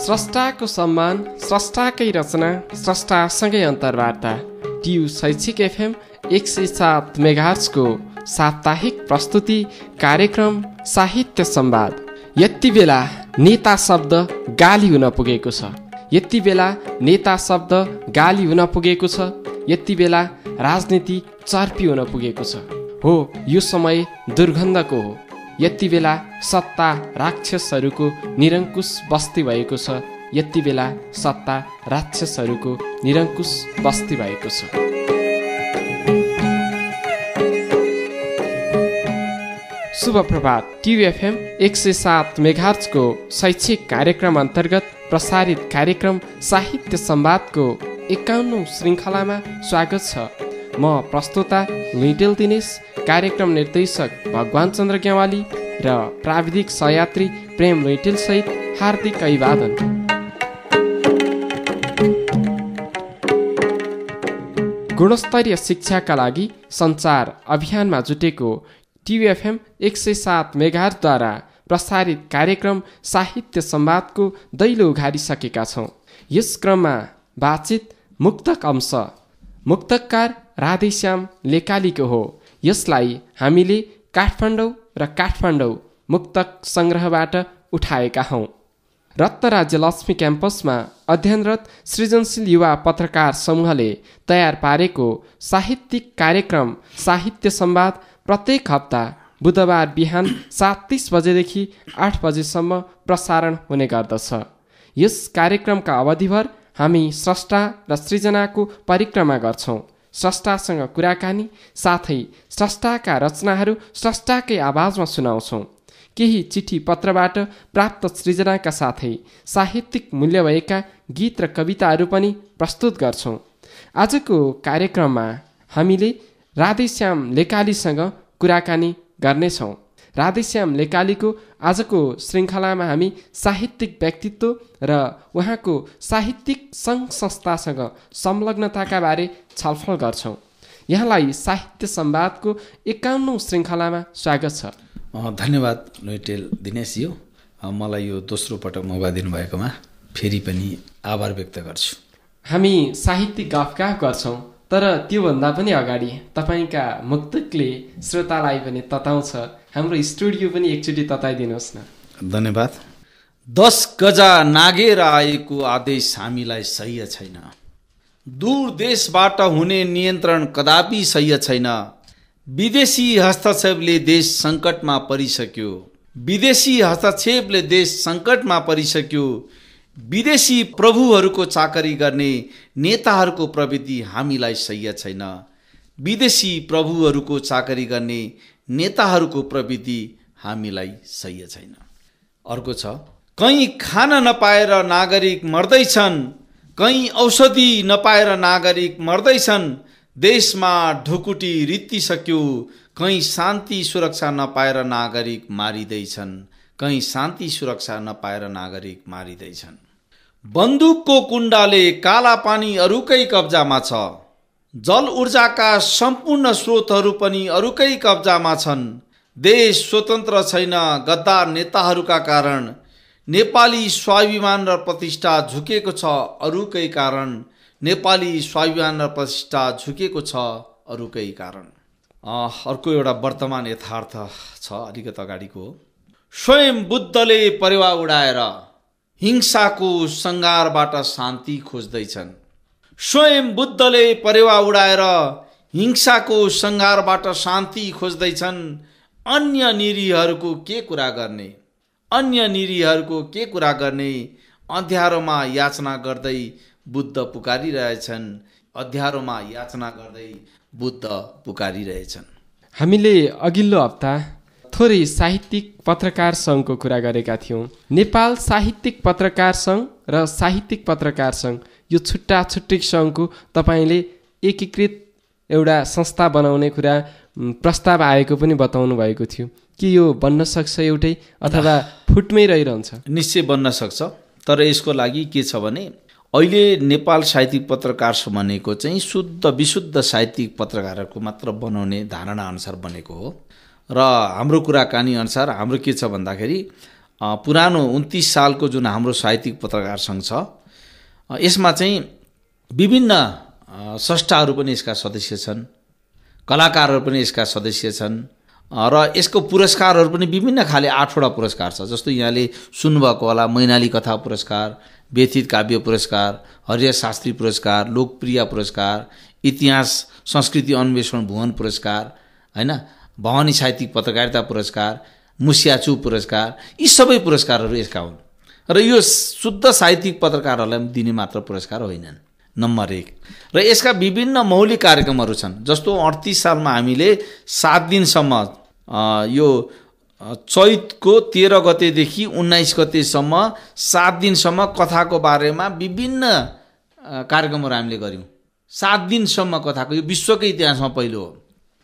स्रष्टाको सम्मान स्रष्टाकै रचना स्रष्टासँगै अन्तर्वार्ता टियु शैक्षिक एफएम एक सय सात मेघार्सको साप्ताहिक प्रस्तुति कार्यक्रम साहित्य सम्वाद यति बेला नेता शब्द गाली हुन पुगेको छ यति बेला नेता शब्द गाली हुन पुगेको छ यति बेला राजनीति चर्पी हुन पुगेको छ हो यो समय दुर्गन्धको हो यति बेला सत्ता राक्षसहरूको निरङ्कुश बस्ती भएको छ यति बेला सत्ता राक्षसहरूको निरङ्कुश बस्ती भएको छ शुभ प्रभात टिभीएफएम एक सय सात मेघार्चको शैक्षिक कार्यक्रम अन्तर्गत प्रसारित कार्यक्रम साहित्य सम्वादको एकाउन्नौ श्रृङ्खलामा स्वागत छ म प्रस्तोता लुइटेल दिनेश कार्यक्रम निर्देशक भगवान् चन्द्र गेवाली र प्राविधिक सहयात्री प्रेम लुइटेलसहित हार्दिक अभिवादन गुणस्तरीय शिक्षाका लागि सञ्चार अभियानमा जुटेको टिभीएफएम एक सय सात मेगाहरूद्वारा प्रसारित कार्यक्रम साहित्य सम्वादको दैलो उघारिसकेका छौँ यस क्रममा बातचित मुक्तक अंश मुक्तककार राधेश्याम लेकालीको हो यसलाई हामीले काठमाडौँ र काठमाडौँ मुक्तक सङ्ग्रहबाट उठाएका हौँ राज्य लक्ष्मी क्याम्पसमा अध्ययनरत सृजनशील युवा पत्रकार समूहले तयार पारेको साहित्यिक कार्यक्रम साहित्य सम्वाद प्रत्येक हप्ता बुधबार बिहान सात तिस बजेदेखि आठ बजेसम्म प्रसारण हुने गर्दछ यस कार्यक्रमका अवधिभर हामी स्रष्टा र सृजनाको परिक्रमा गर्छौँ स्रष्टासँग कुराकानी साथै स्रष्टाका रचनाहरू स्रष्टाकै आवाजमा सुनाउँछौँ केही चिठी पत्रबाट प्राप्त सृजनाका साथै साहित्यिक मूल्य भएका गीत र कविताहरू पनि प्रस्तुत गर्छौँ आजको कार्यक्रममा हामीले राधेश्याम लेकालीसँग कुराकानी गर्नेछौँ राधेश्याम लेकालीको आजको श्रृङ्खलामा हामी साहित्यिक व्यक्तित्व र उहाँको साहित्यिक सङ्घ संस्थासँग संलग्नताका बारे छलफल गर्छौँ यहाँलाई साहित्य सम्वादको एकाउन्नौ श्रृङ्खलामा स्वागत छ धन्यवाद नोइटेल दिनेशज्यू मलाई यो दोस्रो पटक मौका दिनुभएकोमा फेरि पनि आभार व्यक्त गर्छु हामी साहित्यिक गफगा गर्छौँ तर त्योभन्दा पनि अगाडि तपाईँका मुक्तकले श्रोतालाई पनि तताउँछ हाम्रो स्टुडियो पनि एकचोटि तताइदिनुहोस् न धन्यवाद दस गजा नागेर आएको आदेश हामीलाई सह्य छैन दूर देशबाट हुने नियन्त्रण कदापि सह्य छैन विदेशी हस्तक्षेपले देश सङ्कटमा परिसक्यो विदेशी हस्तक्षेपले देश सङ्कटमा परिसक्यो विदेशी प्रभुहरूको चाकरी गर्ने नेताहरूको प्रवृत्ति हामीलाई सह्य छैन विदेशी प्रभुहरूको चाकरी गर्ने नेताहरूको प्रवृत्ति हामीलाई सह्य छैन अर्को छ कहीँ खान नपाएर नागरिक मर्दैछन् कहीँ औषधि नपाएर नागरिक मर्दैछन् देशमा ढुकुटी रित्तिसक्यो कहीँ शान्ति सुरक्षा नपाएर नागरिक मारिँदैछन् कहीँ शान्ति सुरक्षा नपाएर नागरिक मारिँदैछन् बन्दुकको कुण्डाले काला पानी अरूकै कब्जामा छ जल ऊर्जाका सम्पूर्ण स्रोतहरू पनि अरूकै कब्जामा छन् देश स्वतन्त्र छैन गद्दार नेताहरूका कारण नेपाली स्वाभिमान र प्रतिष्ठा झुकेको छ अरूकै कारण नेपाली स्वाभिमान र प्रतिष्ठा झुकेको छ अरूकै कारण अर्को एउटा वर्तमान यथार्थ छ अलिकति अगाडिको स्वयं बुद्धले परेवा उडाएर हिंसाको सङ्घारबाट शान्ति खोज्दैछन् स्वयं बुद्धले परेवा उडाएर हिंसाको सङ्घारबाट शान्ति खोज्दैछन् अन्य निरीहरूको के कुरा गर्ने अन्य निरीहरूको के कुरा गर्ने अध्यारोमा याचना गर्दै बुद्ध पुकारिरहेछन् अध्यारोमा याचना गर्दै बुद्ध पुकारिरहेछन् हामीले अघिल्लो हप्ता थोरै साहित्यिक पत्रकार सङ्घको कुरा गरेका थियौँ नेपाल साहित्यिक पत्रकार सङ्घ र साहित्यिक पत्रकार सङ्घ यो छुट्टा छुट्टै सङ्घको तपाईँले एकीकृत एउटा संस्था बनाउने कुरा प्रस्ताव आएको पनि बताउनु भएको थियो कि यो बन्न सक्छ एउटै अथवा फुटमै रहिरहन्छ निश्चय बन्न सक्छ तर यसको लागि के छ भने अहिले नेपाल साहित्यिक पत्रकार भनेको चाहिँ शुद्ध विशुद्ध साहित्यिक पत्रकारहरूको मात्र बनाउने धारणा अनुसार बनेको हो र हाम्रो कुराकानी अनुसार हाम्रो के छ भन्दाखेरि पुरानो उन्तिस सालको जुन हाम्रो साहित्यिक पत्रकार सङ्घ छ यसमा चाहिँ विभिन्न स्रष्टाहरू पनि यसका सदस्य छन् कलाकारहरू पनि यसका सदस्य छन् र यसको पुरस्कारहरू पनि विभिन्न खाले आठवटा पुरस्कार छ जस्तो यहाँले सुन्नुभएको होला मैनाली कथा पुरस्कार व्यथित काव्य पुरस्कार हरिय शास्त्री पुरस्कार लोकप्रिय पुरस्कार इतिहास संस्कृति अन्वेषण भुवन पुरस्कार होइन भवानी साहित्यिक पत्रकारिता पुरस्कार मुसियाचु पुरस्कार यी सबै पुरस्कारहरू यसका हुन् र यो शुद्ध साहित्यिक पत्रकारहरूलाई पनि दिने मात्र पुरस्कार होइनन् नम्बर एक र यसका विभिन्न मौलिक कार्यक्रमहरू छन् जस्तो अडतिस सालमा हामीले सात दिनसम्म यो चैतको तेह्र गतेदेखि उन्नाइस गतेसम्म सात दिनसम्म कथाको बारेमा विभिन्न कार्यक्रमहरू हामीले गऱ्यौँ सात दिनसम्म कथाको यो विश्वकै इतिहासमा पहिलो हो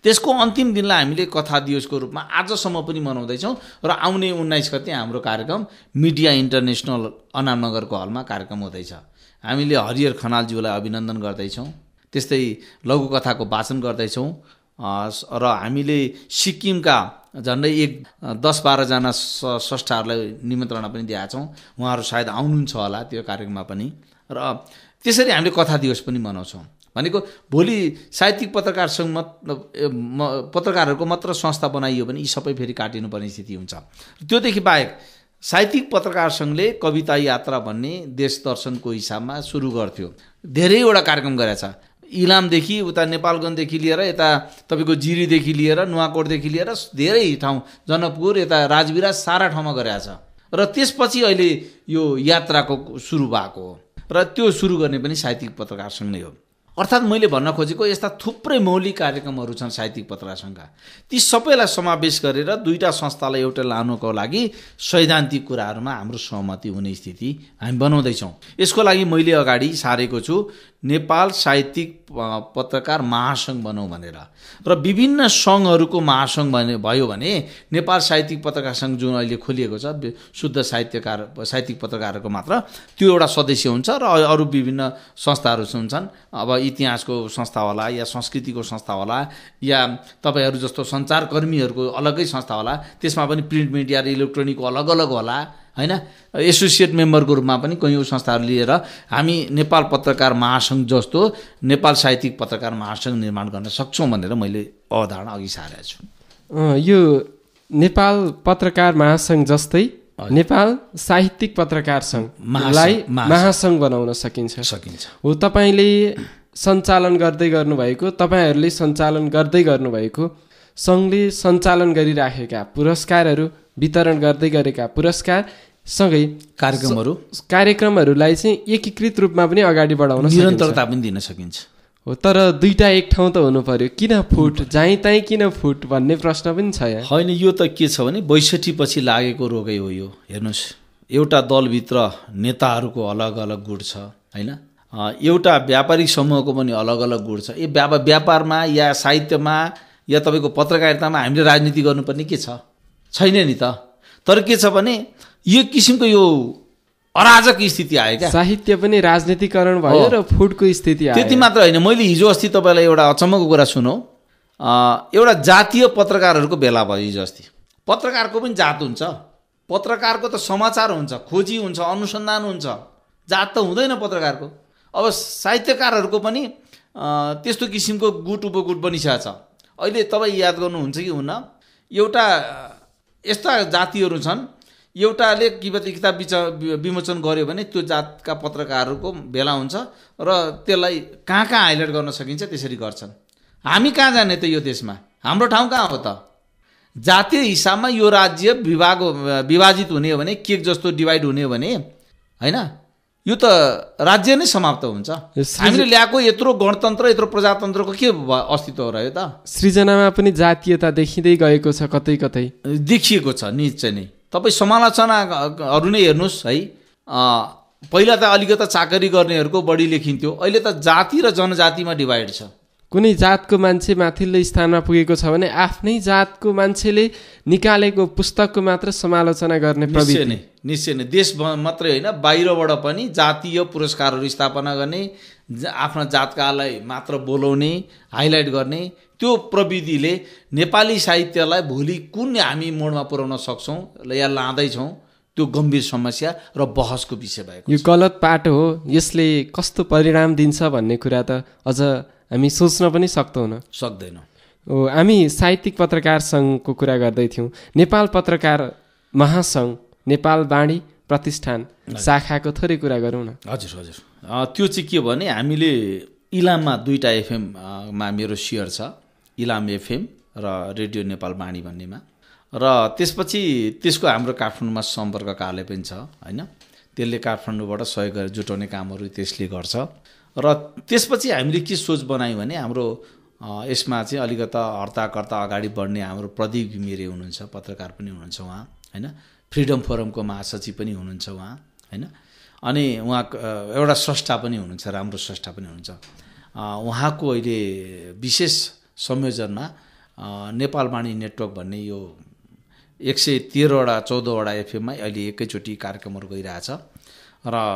त्यसको अन्तिम दिनलाई हामीले कथा दिवसको रूपमा आजसम्म पनि मनाउँदैछौँ र आउने उन्नाइस गते हाम्रो कार्यक्रम मिडिया इन्टरनेसनल अनामनगरको हलमा कार्यक्रम हुँदैछ हामीले हरिहर खनालज्यूलाई अभिनन्दन गर्दैछौँ त्यस्तै लघुकथाको वाचन गर्दैछौँ र हामीले सिक्किमका झन्डै एक दस बाह्रजना स्रष्टाहरूलाई निमन्त्रणा पनि दिएका छौँ उहाँहरू सायद आउनुहुन्छ होला त्यो कार्यक्रममा पनि र त्यसरी हामीले कथा दिवस पनि मनाउँछौँ भनेको भोलि साहित्यिक पत्रकार सङ्घ मत पत्रकारहरूको मात्र संस्था बनाइयो भने यी सबै फेरि काटिनुपर्ने स्थिति हुन्छ त्योदेखि बाहेक साहित्यिक पत्रकार सङ्घले कविता यात्रा भन्ने देश दर्शनको हिसाबमा सुरु गर्थ्यो धेरैवटा कार्यक्रम गरेछ इलामदेखि उता नेपालगञ्जदेखि लिएर यता तपाईँको जिरीदेखि लिएर नुवाकोटदेखि लिएर धेरै ठाउँ जनकपुर यता राजविराज सारा ठाउँमा छ र त्यसपछि अहिले यो यात्राको सुरु भएको हो र त्यो सुरु गर्ने पनि साहित्यिक पत्रकार सङ्घ नै हो अर्थात् मैले भन्न खोजेको यस्ता थुप्रै मौलिक कार्यक्रमहरू छन् साहित्यिक पत्रासँगका ती सबैलाई समावेश गरेर दुईवटा संस्थालाई एउटा लानुको लागि सैद्धान्तिक कुराहरूमा हाम्रो सहमति हुने स्थिति हामी बनाउँदैछौँ यसको लागि मैले अगाडि सारेको छु नेपाल साहित्यिक पत्रकार महासङ्घ बनाऊ भनेर र विभिन्न सङ्घहरूको महासङ्घ भने भयो भने नेपाल साहित्यिक पत्रकार सङ्घ जुन अहिले खोलिएको छ शुद्ध साहित्यकार साहित्यिक पत्रकारहरूको मात्र त्यो एउटा सदस्य हुन्छ र अरू विभिन्न संस्थाहरू हुन्छन् अब इतिहासको संस्था होला या संस्कृतिको संस्था होला या तपाईँहरू जस्तो सञ्चारकर्मीहरूको अलग्गै संस्था होला त्यसमा पनि प्रिन्ट मिडिया र इलेक्ट्रोनिकको अलग अलग होला होइन एसोसिएट मेम्बरको रूपमा पनि कैयौँ संस्थाहरू लिएर हामी नेपाल पत्रकार महासङ्घ जस्तो नेपाल साहित्यिक पत्रकार महासङ्घ निर्माण गर्न सक्छौँ भनेर मैले अवधारणा अघि सारेको छु यो नेपाल पत्रकार महासङ्घ जस्तै नेपाल साहित्यिक पत्रकार सङ्घलाई महासङ्घ बनाउन सकिन्छ सकिन्छ हो तपाईँले सञ्चालन गर्दै गर्नुभएको तपाईँहरूले सञ्चालन गर्दै गर्नुभएको सङ्घले सञ्चालन गरिराखेका पुरस्कारहरू वितरण गर्दै गरेका पुरस्कार सँगै कार्यक्रमहरू कार्यक्रमहरूलाई चाहिँ एकीकृत रूपमा पनि अगाडि बढाउन निरन्तरता पनि दिन सकिन्छ हो तर दुईवटा एक ठाउँ त हुनु पर्यो किन फुट जहीँ तहीँ किन फुट भन्ने प्रश्न पनि छ यहाँ होइन यो त के छ भने बैसठी पछि लागेको रोगै हो यो हेर्नुहोस् एउटा दलभित्र नेताहरूको अलग अलग गुण छ होइन एउटा व्यापारिक समूहको पनि अलग अलग गुण छ ए व्यापारमा या साहित्यमा या तपाईँको पत्रकारितामा हामीले राजनीति गर्नुपर्ने के छ छैन नि त तर के छ भने यो किसिमको यो अराजक स्थिति आयो क्या साहित्य पनि राजनीतिकरण भयो र फुडको स्थिति त्यति मात्र होइन मैले हिजो अस्ति तपाईँलाई एउटा अचम्मको कुरा सुनौ एउटा जातीय पत्रकारहरूको भेला भयो हिजो अस्ति पत्रकारको पनि जात हुन्छ पत्रकारको त समाचार हुन्छ खोजी हुन्छ अनुसन्धान हुन्छ जात त हुँदैन पत्रकारको अब साहित्यकारहरूको पनि त्यस्तो किसिमको गुट उपगुट बनिसकेको छ अहिले तपाईँ याद गर्नुहुन्छ कि हुन्न एउटा यस्ता जातिहरू छन् एउटाले किबत किताब बिच विमोचन गर्यो भने त्यो जातका पत्रकारहरूको भेला हुन्छ र त्यसलाई कहाँ कहाँ हाइलाइट गर्न सकिन्छ त्यसरी गर्छन् हामी कहाँ जाने त यो देशमा हाम्रो ठाउँ कहाँ हो त जातीय हिसाबमा यो राज्य विभाग विभाजित हुने हो भने केक जस्तो डिभाइड हुने हो भने होइन यो त राज्य नै समाप्त हुन्छ हामीले ल्याएको यत्रो गणतन्त्र यत्रो प्रजातन्त्रको के अस्तित्व रह्यो त सृजनामा पनि जातीयता देखिँदै गएको छ कतै कतै देखिएको छ निश्चय नै तपाईँ समालोचनाहरू नै हेर्नुहोस् है पहिला त अलिकति चाकरी गर्नेहरूको बढी लेखिन्थ्यो अहिले त जाति र जनजातिमा डिभाइड छ कुनै जातको मान्छे माथिल्लो स्थानमा पुगेको छ भने आफ्नै जातको मान्छेले निकालेको पुस्तकको मात्र समालोचना गर्ने प्रवृत्ति नै निश्चय नै देश मात्रै होइन बाहिरबाट पनि जातीय पुरस्कारहरू स्थापना गर्ने आफ्ना जातकालाई मात्र बोलाउने हाइलाइट गर्ने त्यो प्रविधिले नेपाली साहित्यलाई भोलि कुन हामी मोडमा पुर्याउन सक्छौँ या लाँदैछौँ त्यो गम्भीर समस्या र बहसको विषय भएको यो गलत पाटो हो यसले कस्तो परिणाम दिन्छ भन्ने कुरा त अझ हामी सोच्न पनि सक्दैनौँ सक्दैनौँ हो हामी साहित्यिक पत्रकार सङ्घको कुरा गर्दै थियौँ नेपाल पत्रकार महासङ्घ नेपाल वाणी प्रतिष्ठान शाखाको थोरै कुरा गरौँ न हजुर हजुर त्यो चाहिँ के भने हामीले इलाममा दुईवटा एफएममा मेरो सियर छ इलाम एफएम र रेडियो नेपाल बाणी भन्नेमा र त्यसपछि त्यसको हाम्रो काठमाडौँमा सम्पर्क कार्यालय पनि छ होइन त्यसले काठमाडौँबाट सहयोग जुटाउने कामहरू त्यसले गर्छ र त्यसपछि हामीले के सोच बनायौँ भने हाम्रो यसमा चाहिँ अलिकता हर्ताकर्ता अगाडि बढ्ने हाम्रो प्रदीप घिमिरे हुनुहुन्छ पत्रकार पनि हुनुहुन्छ उहाँ होइन फ्रिडम फोरमको महासचिव पनि हुनुहुन्छ उहाँ होइन अनि उहाँ एउटा स्रष्टा पनि हुनुहुन्छ राम्रो स्रष्टा पनि हुनुहुन्छ उहाँको अहिले विशेष संयोजनमा नेपालवाणी नेटवर्क भन्ने यो एक सय तेह्रवटा चौधवटा एफएममा अहिले एकैचोटि कार्यक्रमहरू गइरहेछ र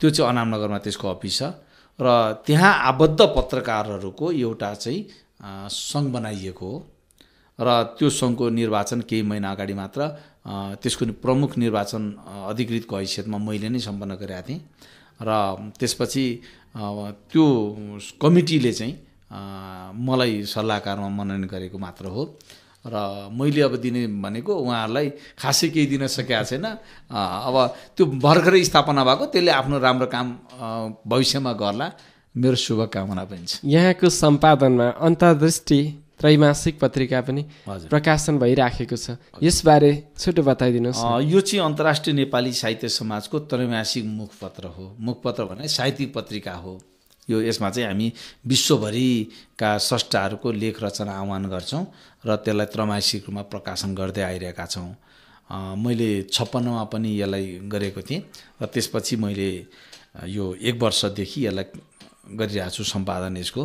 त्यो चाहिँ अनामनगरमा त्यसको अफिस छ र त्यहाँ आबद्ध पत्रकारहरूको एउटा चाहिँ सङ्घ बनाइएको हो र त्यो सङ्घको निर्वाचन केही महिना अगाडि मात्र त्यसको प्रमुख निर्वाचन अधिकृतको हैसियतमा मैले नै सम्पन्न गरेका थिएँ र त्यसपछि त्यो कमिटीले चाहिँ मलाई सल्लाहकारमा मनोनयन गरेको मात्र हो र मैले अब दिने भनेको उहाँहरूलाई खासै केही दिन सकेका छैन अब त्यो भर्खरै स्थापना भएको त्यसले आफ्नो राम्रो काम भविष्यमा गर्ला मेरो शुभकामना पनि छ यहाँको सम्पादनमा अन्तर्दृष्टि त्रैमासिक पत्रिका पनि प्रकाशन भइराखेको छ यसबारे छोटो बताइदिनुहोस् यो चाहिँ अन्तर्राष्ट्रिय नेपाली साहित्य समाजको त्रैमासिक मुखपत्र हो मुखपत्र भने साहित्यिक पत्रिका हो यो यसमा चाहिँ हामी विश्वभरिका स्रष्टाहरूको लेख रचना आह्वान गर्छौँ र त्यसलाई त्रमासिक रूपमा प्रकाशन गर्दै आइरहेका छौँ मैले छप्पन्नमा पनि यसलाई गरेको थिएँ र त्यसपछि मैले यो एक वर्षदेखि यसलाई गरिरहेको छु सम्पादन यसको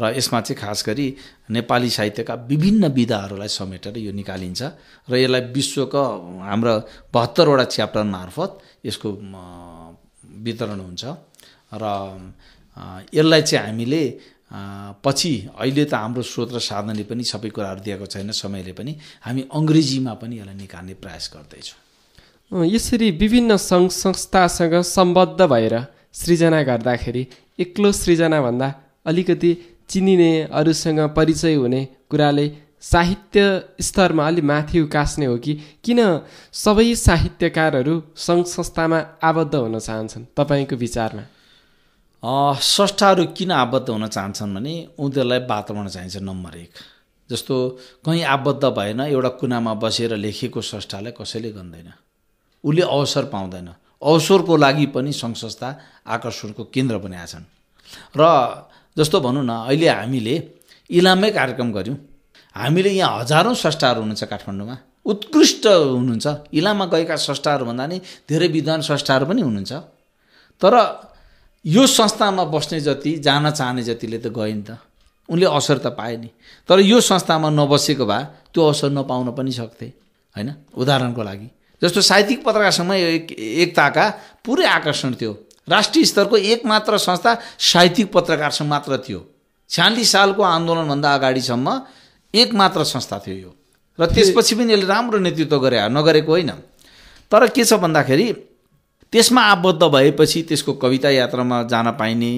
र यसमा चाहिँ खास गरी नेपाली साहित्यका विभिन्न विधाहरूलाई समेटेर यो निकालिन्छ र यसलाई विश्वका हाम्रा बहत्तरवटा च्याप्टर मार्फत यसको वितरण हुन्छ र यसलाई चाहिँ हामीले पछि अहिले त हाम्रो स्रोत र साधनले पनि सबै कुराहरू दिएको छैन समयले पनि हामी अङ्ग्रेजीमा पनि यसलाई निकाल्ने प्रयास गर्दैछौँ यसरी विभिन्न सङ्घ संस्थासँग सम्बद्ध भएर सृजना गर्दाखेरि एक्लो सृजनाभन्दा अलिकति चिनिने अरूसँग परिचय हुने कुराले साहित्य स्तरमा अलि माथि उकास्ने हो कि किन सबै साहित्यकारहरू सङ्घ संस्थामा आबद्ध हुन चाहन्छन् तपाईँको विचारमा स्रष्टाहरू किन आबद्ध हुन चाहन्छन् भने उनीहरूलाई वातावरण चाहिन्छ नम्बर एक जस्तो कहीँ आबद्ध भएन एउटा कुनामा बसेर लेखेको स्रष्टालाई कसैले गर्दैन उसले अवसर पाउँदैन अवसरको लागि पनि सङ्घ संस्था आकर्षणको केन्द्र बनाएका छन् र जस्तो भनौँ न अहिले हामीले इलामै कार्यक्रम गऱ्यौँ हामीले यहाँ हजारौँ स्रष्टाहरू हुनुहुन्छ काठमाडौँमा उत्कृष्ट हुनुहुन्छ इलाममा गएका स्रष्टाहरूभन्दा भन्दा नि धेरै विद्वान स्रष्टाहरू पनि हुनुहुन्छ तर यो संस्थामा बस्ने जति जान चाहने जतिले त गए नि त उनले असर त पाए नि तर यो संस्थामा नबसेको भए त्यो असर नपाउन पनि सक्थे होइन उदाहरणको लागि जस्तो साहित्यिक पत्रकारसँग एक एकताका पुरै आकर्षण थियो राष्ट्रिय स्तरको एकमात्र संस्था साहित्यिक पत्रकारसँग मात्र थियो छ्यालिस सालको आन्दोलनभन्दा अगाडिसम्म एकमात्र संस्था थियो यो र त्यसपछि पनि यसले राम्रो नेतृत्व गरे नगरेको होइन तर के छ भन्दाखेरि त्यसमा आबद्ध भएपछि त्यसको कविता यात्रामा जान पाइने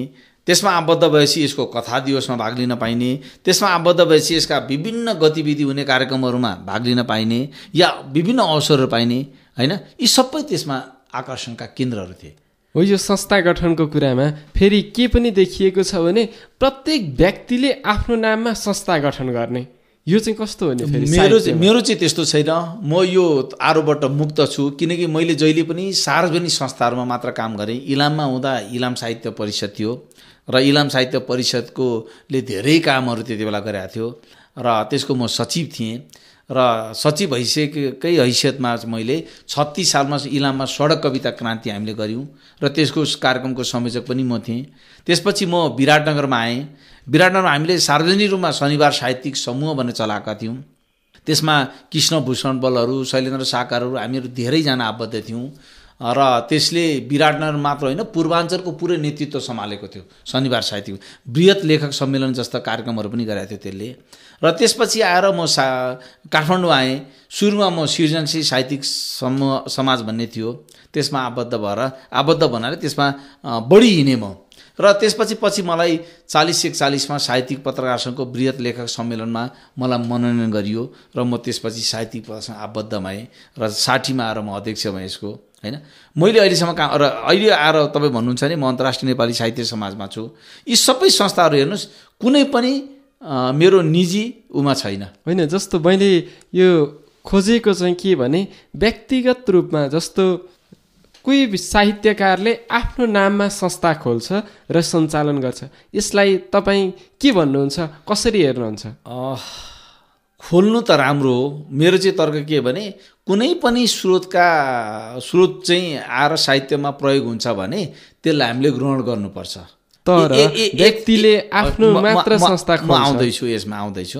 त्यसमा आबद्ध भएपछि यसको कथा दिवसमा भाग लिन पाइने त्यसमा आबद्ध भएपछि यसका विभिन्न गतिविधि हुने कार्यक्रमहरूमा भाग लिन पाइने या विभिन्न अवसरहरू पाइने होइन यी सबै त्यसमा आकर्षणका केन्द्रहरू थिए हो यो संस्था गठनको कुरामा फेरि के पनि देखिएको छ भने प्रत्येक व्यक्तिले आफ्नो नाममा संस्था गठन गर्ने यो चाहिँ कस्तो हो नि मेरो मेरो चाहिँ त्यस्तो छैन म यो आरोबाट मुक्त छु किनकि मैले जहिले पनि सार्वजनिक संस्थाहरूमा मात्र काम गरेँ इलाममा हुँदा इलाम साहित्य परिषद थियो र इलाम साहित्य परिषदकोले धेरै कामहरू त्यति बेला गरेको थियो र त्यसको म सचिव थिएँ र सचिव भइसकेकै हैसियतमा मैले छत्तिस सालमा इलाममा सडक कविता क्रान्ति हामीले गऱ्यौँ र त्यसको कार्यक्रमको संयोजक पनि म थिएँ त्यसपछि म विराटनगरमा आएँ विराटनगरमा हामीले सार्वजनिक रूपमा शनिबार साहित्यिक समूह भनेर चलाएका थियौँ त्यसमा कृष्णभूषण भूषण बलहरू शैलेन्द्र साकारहरू हामीहरू धेरैजना आबद्ध थियौँ र त्यसले विराटनगर मात्र होइन पूर्वाञ्चलको पुरै नेतृत्व सम्हालेको थियो शनिबार साहित्य वृहत लेखक सम्मेलन जस्ता कार्यक्रमहरू पनि गराएको थियो त्यसले र त्यसपछि आएर म सा काठमाडौँ आएँ सुरुमा म सृजनशील साहित्यिक समूह समाज भन्ने थियो त्यसमा आबद्ध भएर आबद्ध भन्नाले त्यसमा बढी हिँडेँ म र त्यसपछि पछि मलाई चालिस एकचालिसमा साहित्यिक पत्रकार सङ्घको वृहत लेखक सम्मेलनमा मलाई मनोनयन गरियो र म त्यसपछि साहित्यिक पत्रसँग आबद्ध भएँ र साठीमा आएर म अध्यक्ष भएँ यसको होइन मैले अहिलेसम्म काम र अहिले आएर तपाईँ भन्नुहुन्छ नि म अन्तर्राष्ट्रिय नेपाली साहित्य समाजमा छु यी सबै संस्थाहरू हेर्नुहोस् कुनै पनि मेरो निजी उमा छैन होइन जस्तो मैले यो खोजेको चाहिँ के भने व्यक्तिगत रूपमा जस्तो कोही साहित्यकारले आफ्नो नाममा संस्था खोल्छ र सञ्चालन गर्छ यसलाई तपाईँ के भन्नुहुन्छ कसरी हेर्नुहुन्छ खोल्नु त राम्रो हो मेरो चाहिँ तर्क के भने कुनै पनि स्रोतका स्रोत चाहिँ आएर साहित्यमा प्रयोग हुन्छ भने त्यसलाई हामीले ग्रहण गर्नुपर्छ तर व्यक्तिले आफ्नो मात्र संस्था म आउँदैछु यसमा आउँदैछु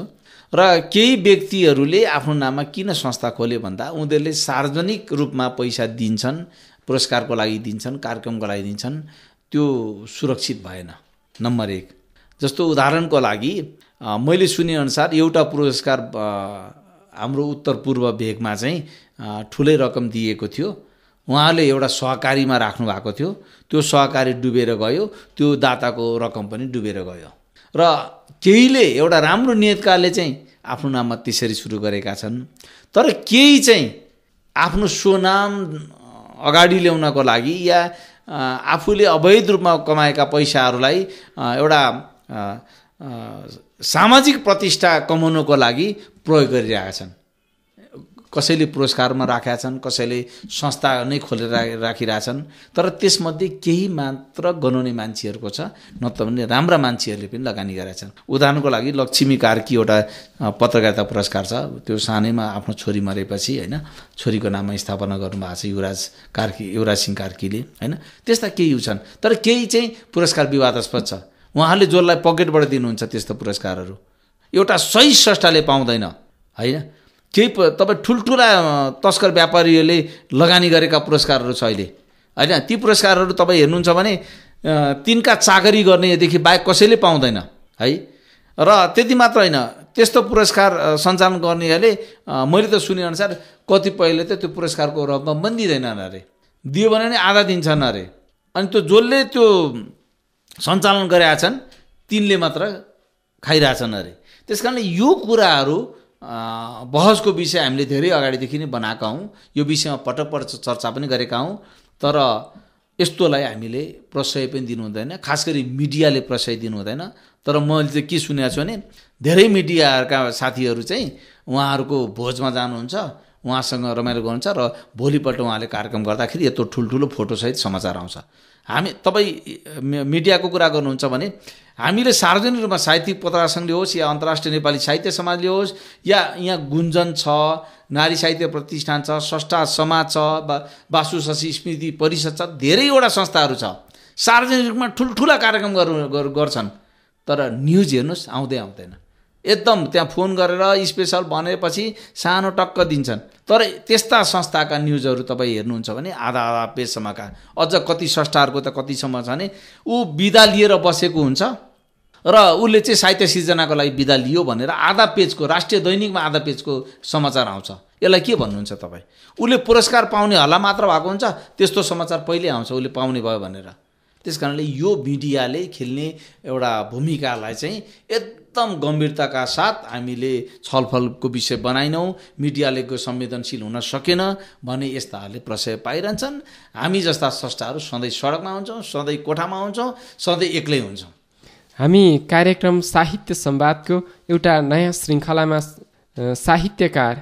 र केही व्यक्तिहरूले आफ्नो नाममा किन संस्था खोले भन्दा उनीहरूले सार्वजनिक रूपमा पैसा दिन्छन् पुरस्कारको लागि दिन्छन् कार्यक्रमको लागि दिन्छन् त्यो सुरक्षित भएन नम्बर एक जस्तो उदाहरणको लागि मैले सुनेअनुसार एउटा पुरस्कार हाम्रो उत्तर पूर्व भेगमा चाहिँ ठुलै रकम दिएको थियो उहाँले एउटा सहकारीमा राख्नु भएको थियो त्यो सहकारी डुबेर गयो त्यो दाताको रकम पनि डुबेर गयो र केहीले एउटा राम्रो नियतकाले चाहिँ आफ्नो नाममा त्यसरी सुरु गरेका छन् तर केही चाहिँ आफ्नो स्वनाम अगाडि ल्याउनको लागि या आफूले अवैध रूपमा कमाएका पैसाहरूलाई एउटा सामाजिक प्रतिष्ठा कमाउनको लागि प्रयोग गरिरहेका छन् कसैले पुरस्कारमा राखेका छन् कसैले संस्था नै खोलेर राखिरहेछन् तर त्यसमध्ये केही मात्र गनाउने मान्छेहरूको छ न त भने राम्रा मान्छेहरूले पनि लगानी गरेका छन् उदाहरणको लागि लक्ष्मी कार्की एउटा पत्रकारिता पुरस्कार छ त्यो सानैमा आफ्नो छोरी मरेपछि होइन छोरीको नाममा स्थापना गर्नुभएको छ युवराज कार्की युवराज सिंह कार्कीले होइन त्यस्ता केही छन् तर केही चाहिँ पुरस्कार विवादास्पद छ उहाँहरूले जसलाई पकेटबाट दिनुहुन्छ त्यस्तो पुरस्कारहरू एउटा सही स्रष्टाले पाउँदैन होइन केही तपाईँ ठुल्ठुला तस्कर व्यापारीहरूले लगानी गरेका पुरस्कारहरू छ अहिले होइन ती पुरस्कारहरू तपाईँ हेर्नुहुन्छ भने तिनका चाकरी गर्नेदेखि बाहेक कसैले पाउँदैन है र त्यति मात्र होइन त्यस्तो पुरस्कार सञ्चालन गर्नेहरूले मैले त सुनेअनुसार कतिपयले त त्यो पुरस्कारको रकम पनि दिँदैन अरे दियो भने नि आधा दिन्छन् अरे अनि त्यो जसले त्यो सञ्चालन गरेका छन् तिनले मात्र खाइरहेछन् अरे त्यस कारणले यो कुराहरू बहसको विषय हामीले धेरै अगाडिदेखि नै बनाएका हौँ यो विषयमा पटक पटक चर्चा पनि गरेका हौँ तर यस्तोलाई हामीले प्रशय पनि दिनु हुँदैन खास गरी मिडियाले प्रशय दिनु हुँदैन तर मैले चाहिँ के सुनेको छु भने धेरै मिडियाहरूका साथीहरू चाहिँ उहाँहरूको भोजमा जानुहुन्छ उहाँसँग रमाइलो गर्नुहुन्छ र भोलिपल्ट उहाँले कार्यक्रम गर्दाखेरि यत्रो ठुल्ठुलो फोटोसहित समाचार आउँछ हामी तपाईँ मिडियाको कुरा गर्नुहुन्छ भने हामीले सार्वजनिक रूपमा साहित्यिक पत्रकार सङ्घले होस् या अन्तर्राष्ट्रिय नेपाली साहित्य समाजले होस् या यहाँ गुन्जन छ नारी साहित्य प्रतिष्ठान छ स्रष्टा समाज छ बा वासु शशि स्मृति परिषद छ धेरैवटा संस्थाहरू छ सार्वजनिक रूपमा ठुल्ठुला कार्यक्रम गर्नु गर्छन् तर न्युज हेर्नुहोस् आउँदै आउँदैन एकदम त्यहाँ फोन गरेर स्पेसल भनेपछि सानो टक्क दिन्छन् तर त्यस्ता संस्थाका न्युजहरू तपाईँ हेर्नुहुन्छ भने आधा आधा पेजसम्मका अझ कति संस्थाहरूको त कतिसम्म छ भने ऊ विदा लिएर बसेको हुन्छ र उसले चाहिँ साहित्य सिर्जनाको लागि विदा लियो भनेर आधा पेजको राष्ट्रिय दैनिकमा आधा पेजको समाचार आउँछ यसलाई के भन्नुहुन्छ तपाईँ उसले पुरस्कार पाउने हल्ला मात्र भएको हुन्छ त्यस्तो समाचार पहिल्यै आउँछ उसले पाउने भयो भनेर त्यस कारणले यो मिडियाले खेल्ने एउटा भूमिकालाई चाहिँ एकदम गम्भीरताका साथ हामीले छलफलको विषय बनाएनौँ मिडियाले संवेदनशील हुन सकेन भने यस्ताहरूले प्रशय पाइरहन्छन् हामी जस्ता स्रष्टाहरू सधैँ सडकमा हुन्छौँ सधैँ कोठामा हुन्छौँ सधैँ एक्लै हुन्छौँ हामी कार्यक्रम साहित्य सम्वादको एउटा नयाँ श्रृङ्खलामा साहित्यकार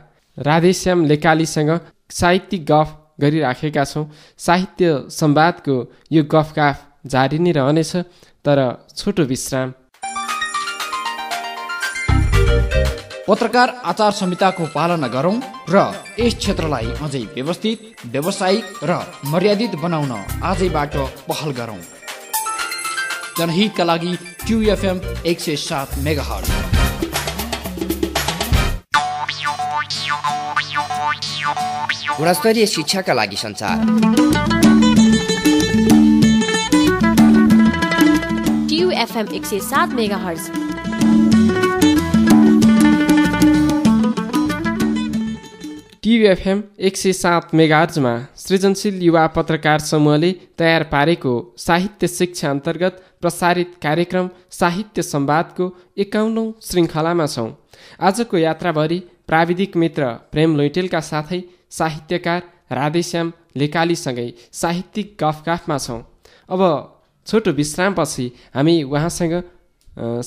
राधेश्याम लेकालीसँग साहित्यिक गफ गरिराखेका छौँ साहित्य सम्वादको यो गफ गफकाफ जारी नै रहनेछ तर छोटो विश्राम पत्रकार आचार संहिताको पालना गरौँ र यस क्षेत्रलाई अझै व्यवस्थित व्यावसायिक र मर्यादित बनाउन आजैबाट पहल गरौँ जनहितका लागि क्युएफएम एक सय सात मेगा हट गुणस्तरीय शिक्षाका लागि संसार एफएम एक सय सात मेगा हर्ज टिभीएफएम एक सय सात सृजनशील युवा पत्रकार समूहले तयार पारेको साहित्य शिक्षा अन्तर्गत प्रसारित कार्यक्रम साहित्य सम्वादको एकाउन्नौ श्रृङ्खलामा छौँ आजको यात्राभरि प्राविधिक मित्र प्रेम लोइटेलका साथै साहित्यकार राधेश्याम लेकालीसँगै साहित्यिक गफगाफमा छौँ अब छोटो विश्रामपछि हामी उहाँसँग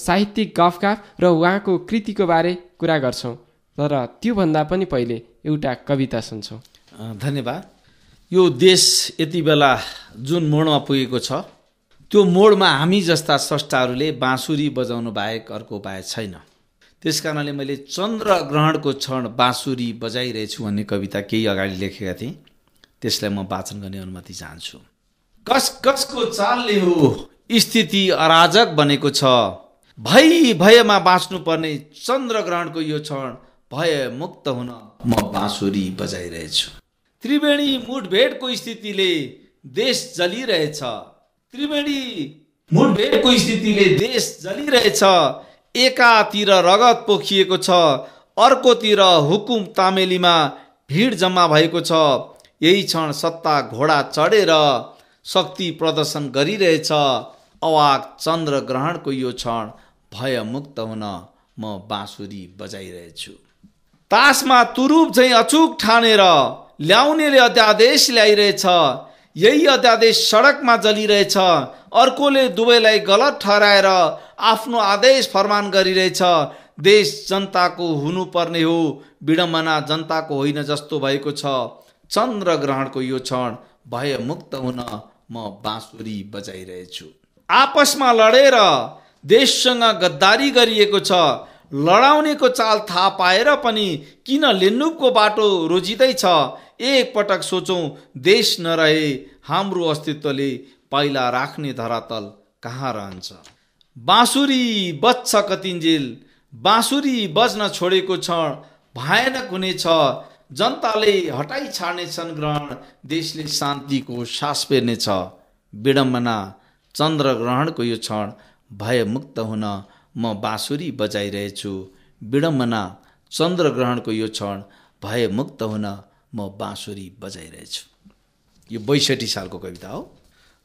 साहित्यिक गफ गाफ र उहाँको कृतिको बारे कुरा गर्छौँ तर त्योभन्दा पनि पहिले एउटा कविता सुन्छौँ धन्यवाद यो देश यति बेला जुन मोडमा पुगेको छ त्यो मोडमा हामी जस्ता स्रष्टाहरूले बाँसुरी बजाउनु बाहेक अर्को उपाय छैन त्यस कारणले मैले चन्द्र ग्रहणको क्षण बाँसुरी बजाइरहेछु भन्ने कविता केही अगाडि लेखेका थिएँ त्यसलाई म वाचन गर्ने अनुमति चाहन्छु कस कसको चालले हो स्थिति अराजक बनेको छ भय भयमा बाँच्नुपर्ने ग्रहणको यो क्षण भय मुक्त हुन म बाँसुरी बजाइरहेछु त्रिवेणी मुठभेडको स्थितिले देश जलिरहेछ त्रिवेणी मुठभेडको स्थितिले देश जलिरहेछ एकातिर रगत पोखिएको छ अर्कोतिर हुकुम तामेलीमा भिड जम्मा भएको छ यही क्षण सत्ता घोडा चढेर शक्ति प्रदर्शन गरिरहेछ अवाक चन्द्र ग्रहणको यो क्षण भयमुक्त हुन म बाँसुरी बजाइरहेछु तासमा तुरुप झैँ अचुक ठानेर ल्याउनेले अध्यादेश ल्याइरहेछ यही अध्यादेश सडकमा जलिरहेछ अर्कोले दुवैलाई गलत ठहराएर आफ्नो आदेश फरमान गरिरहेछ देश जनताको हुनुपर्ने हो विडम्बना जनताको होइन जस्तो भएको छ चन्द्र ग्रहणको यो क्षण भयमुक्त हुन म बाँसुरी बजाइरहेछु आपसमा लडेर देशसँग गद्दारी गरिएको छ लडाउनेको चाल थाहा पाएर पनि किन लेन्नुपको बाटो रोजिँदैछ एकपटक सोचौँ देश नरहे हाम्रो अस्तित्वले पाइला राख्ने धरातल कहाँ रहन्छ बाँसुरी बज्छ कतिन्जेल बाँसुरी बज्न छोडेको क्षण भयानक हुनेछ जनताले हटाइ छाड्नेछन् ग्रहण देशले शान्तिको सास फेर्नेछ विडम्बना चन्द्र ग्रहणको यो क्षण भयमुक्त हुन म बाँसुरी बजाइरहेछु विडम्बना चन्द्र ग्रहणको यो क्षण भयमुक्त हुन म बाँसुरी बजाइरहेछु यो बैसठी सालको कविता हो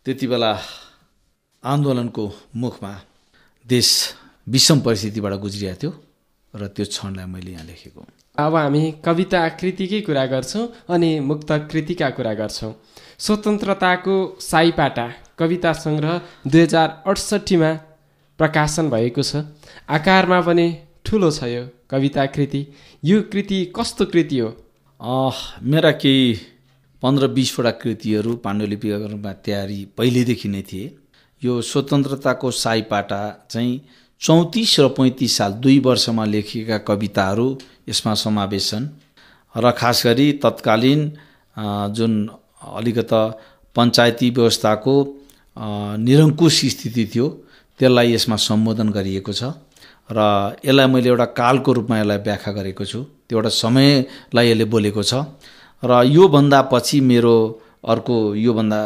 त्यति बेला आन्दोलनको मुखमा देश विषम परिस्थितिबाट गुज्रिएको थियो र त्यो क्षणलाई मैले यहाँ लेखेको अब हामी कविता कृतिकै कुरा गर्छौँ अनि मुक्त कृतिका कुरा गर्छौँ स्वतन्त्रताको साईपाटा कविता सङ्ग्रह दुई हजार अडसट्ठीमा प्रकाशन भएको छ आकारमा पनि ठुलो छ यो कविता कृति यो कृति कस्तो कृति हो मेरा केही पन्ध्र बिसवटा कृतिहरू पाण्डुलिपिमा तयारी पहिल्यैदेखि नै थिए यो स्वतन्त्रताको साईपाटा चाहिँ चौतिस र पैँतिस साल दुई वर्षमा लेखिएका कविताहरू यसमा समावेश छन् र खास गरी तत्कालीन जुन अलिकत पञ्चायती व्यवस्थाको निरङ्कुश स्थिति थियो त्यसलाई यसमा सम्बोधन गरिएको छ र यसलाई मैले एउटा कालको रूपमा यसलाई व्याख्या गरेको छु त्यो एउटा समयलाई यसले बोलेको छ र योभन्दा पछि मेरो अर्को योभन्दा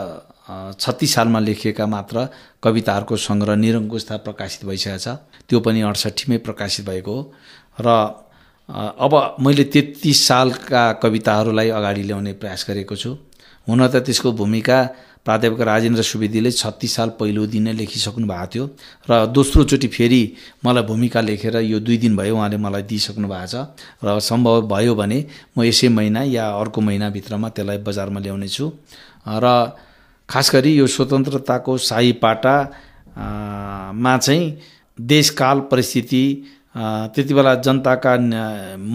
छत्तिस सालमा लेखिएका मात्र कविताहरूको सङ्ग्रह निरङ्कुशता प्रकाशित भइसकेको छ त्यो पनि अडसठीमै प्रकाशित भएको हो र अब मैले तेत्तिस सालका कविताहरूलाई अगाडि ल्याउने प्रयास गरेको छु हुन त त्यसको भूमिका प्राध्यापक राजेन्द्र सुवेदीले छत्तिस साल पहिलो दिन नै लेखिसक्नु भएको थियो र दोस्रोचोटि फेरि मलाई भूमिका लेखेर यो दुई दिन भयो उहाँले मलाई दिइसक्नु भएको छ र सम्भव भयो भने म यसै महिना या अर्को महिनाभित्रमा त्यसलाई बजारमा ल्याउने छु र खास गरी यो स्वतन्त्रताको शाही पाटा मा चाहिँ देशकाल परिस्थिति त्यति बेला जनताका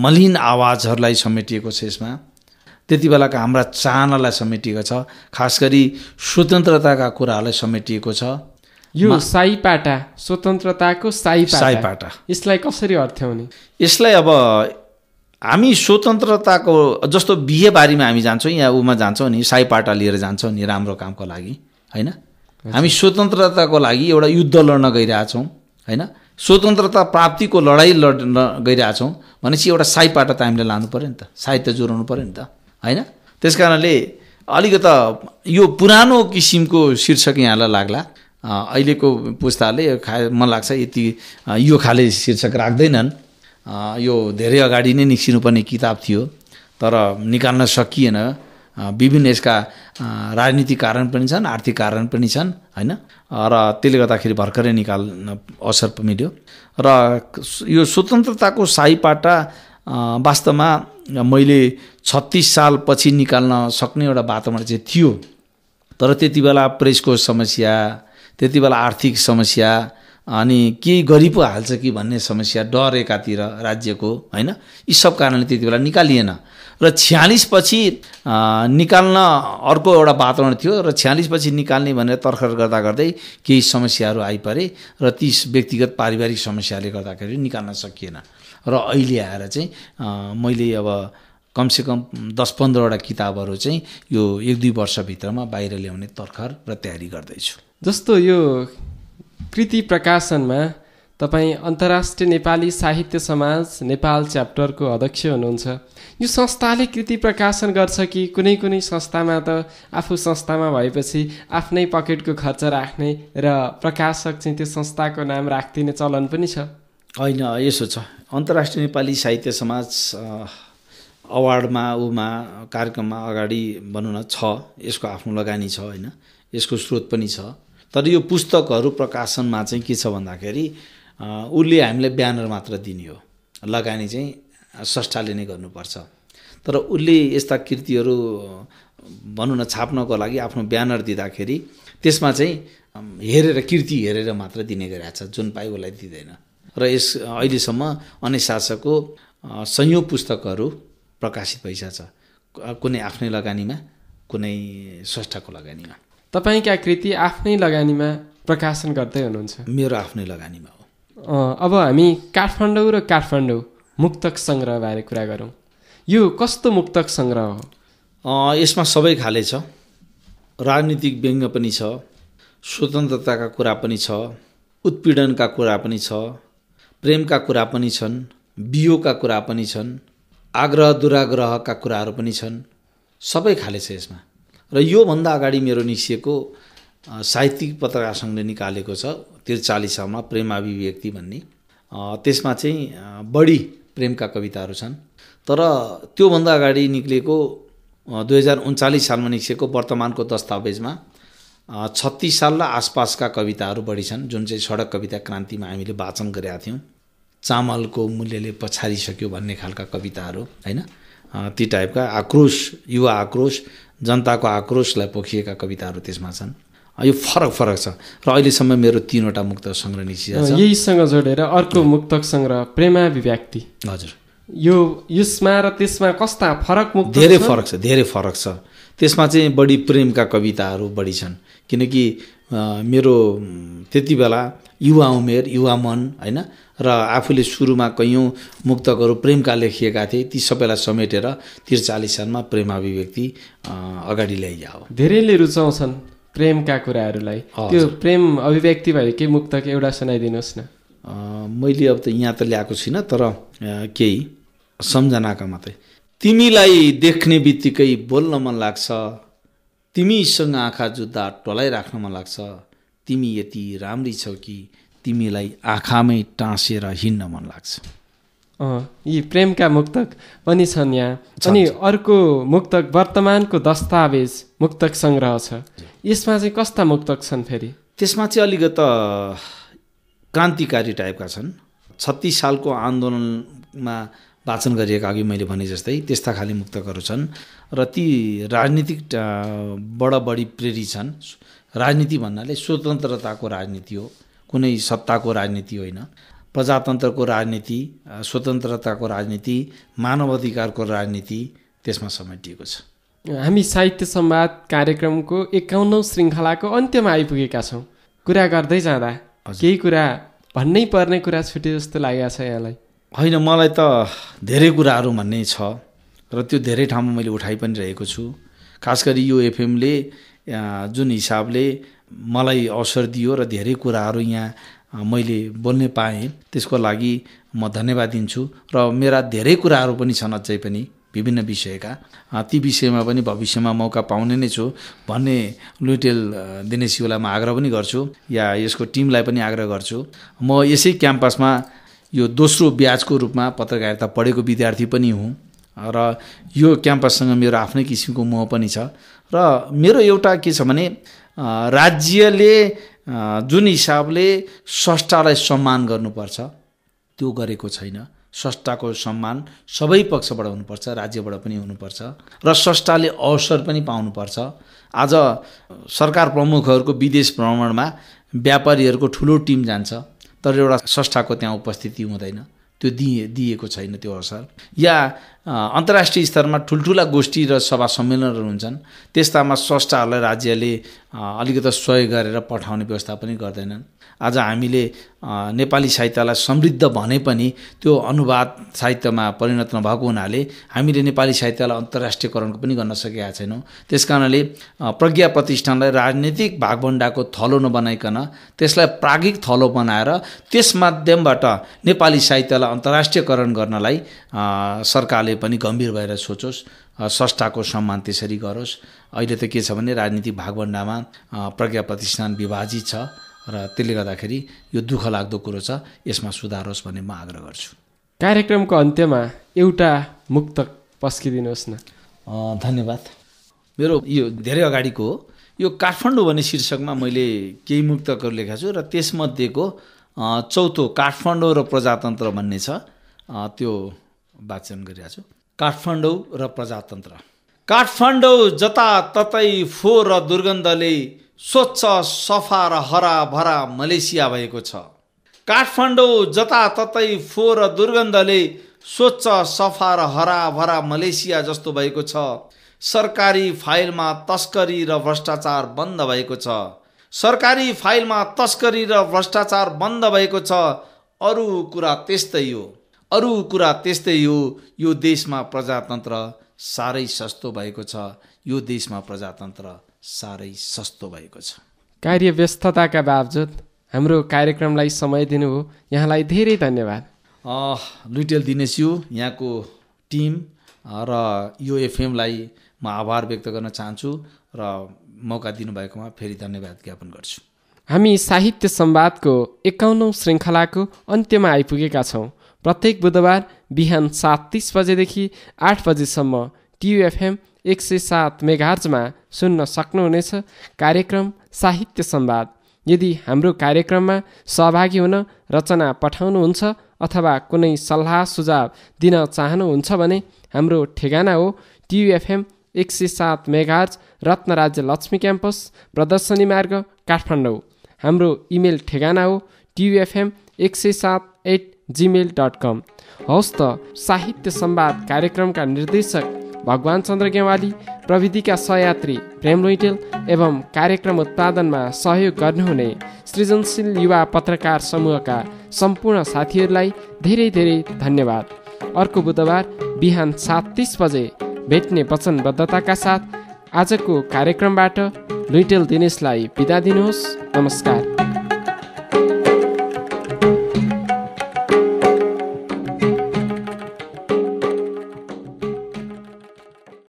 मलिन आवाजहरूलाई समेटिएको छ यसमा त्यति बेलाका हाम्रा चाहनालाई समेटिएको छ खास गरी स्वतन्त्रताका कुराहरूलाई समेटिएको छ यो साईपाटा स्वतन्त्रताको साई साईपाटा यसलाई कसरी अर्थ्याउने यसलाई अब हामी स्वतन्त्रताको जस्तो बिहेबारीमा हामी जान्छौँ या ऊमा जान्छौँ नि साईपाटा लिएर जान्छौँ नि राम्रो कामको लागि होइन हामी स्वतन्त्रताको लागि एउटा युद्ध लड्न गइरहेछौँ होइन स्वतन्त्रता प्राप्तिको लडाइँ लड्न गइरहेछौँ भनेपछि एउटा साईपाटा त हामीले लानु पऱ्यो नि त साहित्य जोडाउनु पऱ्यो नि त होइन त्यस कारणले अलिकति यो पुरानो किसिमको शीर्षक यहाँलाई लाग्ला अहिलेको पुस्ताले खा मलाई लाग्छ यति यो खाले शीर्षक राख्दैनन् यो धेरै अगाडि नै निस्किनुपर्ने किताब थियो तर निकाल्न सकिएन विभिन्न यसका राजनीतिक कारण पनि छन् आर्थिक कारण पनि छन् होइन र त्यसले गर्दाखेरि भर्खरै निकाल्न अवसर मिल्यो र यो स्वतन्त्रताको साईपाटा वास्तवमा मैले छत्तिस सालपछि निकाल्न सक्ने एउटा वातावरण चाहिँ थियो तर त्यति बेला प्रेसको समस्या त्यति बेला आर्थिक समस्या अनि केही गरी पो हाल्छ कि भन्ने समस्या डर एकातिर राज्यको होइन यी सब कारणले त्यति बेला निकालिएन र छ्यालिसपछि निकाल्न अर्को एउटा वातावरण थियो र छ्यालिसपछि निकाल्ने भनेर तर्खर गर्दा गर्दै केही समस्याहरू आइपरे र ती व्यक्तिगत पारिवारिक समस्याले गर्दाखेरि निकाल्न सकिएन र अहिले आएर चाहिँ मैले अब कमसेकम दस पन्ध्रवटा किताबहरू चाहिँ यो एक दुई वर्षभित्रमा बाहिर ल्याउने तर्खर र तयारी गर्दैछु जस्तो यो कृति प्रकाशनमा तपाईँ अन्तर्राष्ट्रिय नेपाली साहित्य समाज नेपाल च्याप्टरको अध्यक्ष हुनुहुन्छ यो संस्थाले कृति प्रकाशन गर्छ कि कुनै कुनै संस्थामा त आफू संस्थामा भएपछि आफ्नै पकेटको खर्च राख्ने र प्रकाशक चाहिँ त्यो संस्थाको नाम राखिदिने चलन पनि छ होइन यसो छ अन्तर्राष्ट्रिय नेपाली साहित्य समाज अवार्डमा ऊमा कार्यक्रममा अगाडि भनौँ न छ यसको आफ्नो लगानी छ होइन यसको स्रोत पनि छ तर यो पुस्तकहरू प्रकाशनमा चाहिँ के छ भन्दाखेरि उसले हामीलाई ब्यानर मात्र दिने हो लगानी चाहिँ सष्टाले नै गर्नुपर्छ तर उसले यस्ता कृतिहरू भनौँ न छाप्नको लागि आफ्नो ब्यानर दिँदाखेरि त्यसमा चाहिँ हेरेर कृति हेरेर मात्र दिने गरिरहेको छ जुन पायो उसलाई दिँदैन र यस अहिलेसम्म अन्य शासकको संयोग पुस्तकहरू प्रकाशित भइसकेको छ कुनै आफ्नै लगानीमा कुनै स्रष्टाको लगानीमा तपाईँका कृति आफ्नै लगानीमा प्रकाशन गर्दै हुनुहुन्छ मेरो आफ्नै लगानीमा हो अब हामी काठमाडौँ र काठमाडौँ मुक्तक सङ्ग्रहबारे कुरा गरौँ यो कस्तो मुक्तक सङ्ग्रह हो यसमा सबै खाले छ राजनीतिक व्यङ्ग पनि छ स्वतन्त्रताका कुरा पनि छ उत्पीडनका कुरा पनि छ प्रेमका कुरा पनि छन् बियोका कुरा पनि छन् आग्रह दुराग्रहका कुराहरू पनि छन् सबै खाले छ यसमा र योभन्दा अगाडि मेरो निस्किएको साहित्यिक पत्रकार निकालेको छ त्रिचालिसमा प्रेमाभिव्यक्ति भन्ने त्यसमा चाहिँ बढी प्रेमका कविताहरू छन् तर त्योभन्दा अगाडि निक्लिएको दुई हजार उन्चालिस सालमा निस्किएको वर्तमानको दस्तावेजमा छत्तिस साल र आसपासका कविताहरू बढी छन् जुन चाहिँ सडक कविता क्रान्तिमा हामीले वाचन गरेका थियौँ चामलको मूल्यले पछारिसक्यो भन्ने खालका कविताहरू होइन ती टाइपका आक्रोश युवा आक्रोश जनताको आक्रोशलाई पोखिएका कविताहरू त्यसमा छन् यो फरक फरक छ र अहिलेसम्म मेरो तिनवटा मुक्त सङ्ग्रह निस्किन्छ यहीसँग जोडेर अर्को मुक्त सङ्ग्रह प्रेमाभिव्यक्ति हजुर यो यसमा र त्यसमा कस्ता फरक मुक्त धेरै फरक छ धेरै फरक छ त्यसमा चाहिँ बढी प्रेमका कविताहरू बढी छन् किनकि मेरो त्यति बेला युवा उमेर युवा मन होइन र आफूले सुरुमा कैयौँ मुक्तकहरू प्रेमका लेखिएका थिए ती सबैलाई समेटेर त्रिचालिस सालमा प्रेम अभिव्यक्ति अगाडि हो धेरैले रुचाउँछन् प्रेमका कुराहरूलाई त्यो प्रेम अभिव्यक्ति भयो के मुक्तक एउटा सुनाइदिनुहोस् न मैले अब त यहाँ त ल्याएको छुइनँ तर केही सम्झनाका मात्रै तिमीलाई देख्ने बित्तिकै बोल्न मन लाग्छ तिमीसँग आँखा जुत्ता टोलाइराख्न मन लाग्छ तिमी यति राम्री छौ कि तिमीलाई आँखामै टाँसेर हिँड्न मन लाग्छ यी प्रेमका मुक्तक पनि छन् यहाँ अनि अर्को मुक्तक वर्तमानको दस्तावेज मुक्तक सङ्ग्रह छ यसमा चाहिँ कस्ता मुक्तक छन् फेरि त्यसमा चाहिँ अलिकत क्रान्तिकारी टाइपका छन् छत्तिस सालको आन्दोलनमा वाचन गरिएका अघि मैले भने जस्तै त्यस्ता खाले मुक्तकहरू छन् र ती राजनीतिक बडा बढी प्रेरित छन् राजनीति भन्नाले स्वतन्त्रताको राजनीति हो कुनै सत्ताको राजनीति होइन प्रजातन्त्रको राजनीति स्वतन्त्रताको राजनीति मानव अधिकारको राजनीति त्यसमा समेटिएको छ हामी साहित्य संवाद कार्यक्रमको एकाउन्नौ श्रृङ्खलाको अन्त्यमा आइपुगेका छौँ कुरा गर्दै जाँदा केही कुरा भन्नै पर्ने कुरा छुट्यो जस्तो लागेको छ यहाँलाई होइन मलाई त धेरै कुराहरू भन्ने छ र त्यो धेरै ठाउँमा मैले उठाइ पनि रहेको छु खास गरी यो एफएमले जुन हिसाबले मलाई अवसर दियो र धेरै कुराहरू यहाँ मैले बोल्ने पाएँ त्यसको लागि म धन्यवाद दिन्छु र मेरा धेरै कुराहरू पनि छन् अझै पनि विभिन्न विषयका ती विषयमा पनि भविष्यमा मौका पाउने नै छु भन्ने लुइटेल दिनेशिवलाई म आग्रह पनि गर्छु या यसको टिमलाई पनि आग्रह गर्छु म यसै क्याम्पसमा यो दोस्रो ब्याजको रूपमा पत्रकारिता पढेको विद्यार्थी पनि हुँ र यो क्याम्पससँग मेरो आफ्नै किसिमको मोह पनि छ र मेरो एउटा के छ भने राज्यले जुन हिसाबले स्रष्टालाई सम्मान गर्नुपर्छ त्यो गरेको छैन स्रष्टाको सम्मान सबै पक्षबाट हुनुपर्छ राज्यबाट पनि हुनुपर्छ र स्रष्टाले अवसर पनि पाउनुपर्छ आज सरकार प्रमुखहरूको विदेश भ्रमणमा व्यापारीहरूको ठुलो टिम जान्छ तर एउटा स्रष्टाको त्यहाँ उपस्थिति हुँदैन त्यो दिए दिएको छैन त्यो अवसर या अन्तर्राष्ट्रिय स्तरमा ठुल्ठुला गोष्ठी र सभा सम्मेलनहरू हुन्छन् त्यस्तामा स्रष्टाहरूलाई राज्यले अलिकति सहयोग गरेर पठाउने व्यवस्था पनि गर्दैनन् आज हामीले नेपाली साहित्यलाई समृद्ध भने पनि त्यो अनुवाद साहित्यमा परिणत नभएको हुनाले हामीले नेपाली साहित्यलाई अन्तर्राष्ट्रियकरणको पनि गर्न सकेका छैनौँ त्यस कारणले प्रज्ञा प्रतिष्ठानलाई राजनीतिक भागभण्डाको थलो नबनाइकन त्यसलाई प्रागिक थलो बनाएर त्यस माध्यमबाट नेपाली साहित्यलाई अन्तर्राष्ट्रियकरण गर्नलाई सरकारले पनि गम्भीर भएर सोचोस् संस्थाको सम्मान त्यसरी गरोस् अहिले त के छ भने राजनीतिक भागभन्डामा प्रज्ञा प्रतिष्ठान विभाजित छ र त्यसले गर्दाखेरि यो दुःख लाग्दो कुरो छ यसमा सुधार होस् भन्ने म आग्रह गर्छु कार्यक्रमको अन्त्यमा एउटा मुक्तक पस्किदिनुहोस् न धन्यवाद मेरो यो धेरै अगाडिको यो काठमाडौँ भन्ने शीर्षकमा मैले केही मुक्तकहरू लेखेको छु र त्यसमध्येको चौथो काठमाडौँ र प्रजातन्त्र भन्ने छ त्यो वाचन गरिरहेको छु काठमाडौँ र प्रजातन्त्र काठमाडौँ जताततै फोहोर र दुर्गन्धले स्वच्छ सफा र हराभरा मलेसिया भएको छ काठमाडौँ जताततै फोहोर र दुर्गन्धले स्वच्छ सफा र हराभरा मलेसिया जस्तो भएको छ सरकारी फाइलमा तस्करी र भ्रष्टाचार बन्द भएको छ सरकारी फाइलमा तस्करी र भ्रष्टाचार बन्द भएको छ अरू कुरा त्यस्तै हो अरू कुरा त्यस्तै हो यो देशमा प्रजातन्त्र साह्रै सस्तो भएको छ यो देशमा प्रजातन्त्र साह्रै सस्तो भएको छ कार्य व्यस्तताका बावजुद हाम्रो कार्यक्रमलाई समय दिनुभयो यहाँलाई धेरै धन्यवाद लुटेल दिनेस्यु यहाँको टिम र यो एफएमलाई म आभार व्यक्त गर्न चाहन्छु र मौका दिनुभएकोमा फेरि धन्यवाद ज्ञापन गर्छु हामी साहित्य सम्वादको एकाउन्नौ श्रृङ्खलाको अन्त्यमा आइपुगेका छौँ प्रत्येक बुधबार बिहान सात तिस बजेदेखि आठ बजेसम्म टियुएफएम एक सय सात मेघार्जमा सुन्न सक्नुहुनेछ कार्यक्रम साहित्य सम्वाद यदि हाम्रो कार्यक्रममा सहभागी हुन रचना पठाउनुहुन्छ अथवा कुनै सल्लाह सुझाव दिन चाहनुहुन्छ भने हाम्रो ठेगाना हो टियुएफएम एक सय सात मेघार्ज रत्नराज्य लक्ष्मी क्याम्पस प्रदर्शनी मार्ग काठमाडौँ हाम्रो इमेल ठेगाना हो टियुएफएम एक सय सात एट जिमेल डट कम हवस् त साहित्य सम्वाद कार्यक्रमका निर्देशक भगवान् चन्द्र गेवाली प्रविधिका सहयात्री प्रेम लुइटेल एवं कार्यक्रम उत्पादनमा सहयोग गर्नुहुने सृजनशील युवा पत्रकार समूहका सम्पूर्ण साथीहरूलाई धेरै धेरै धन्यवाद अर्को बुधबार बिहान सात तिस बजे भेट्ने वचनबद्धताका साथ आजको कार्यक्रमबाट लुइटेल दिनेशलाई बिदा दिनुहोस् नमस्कार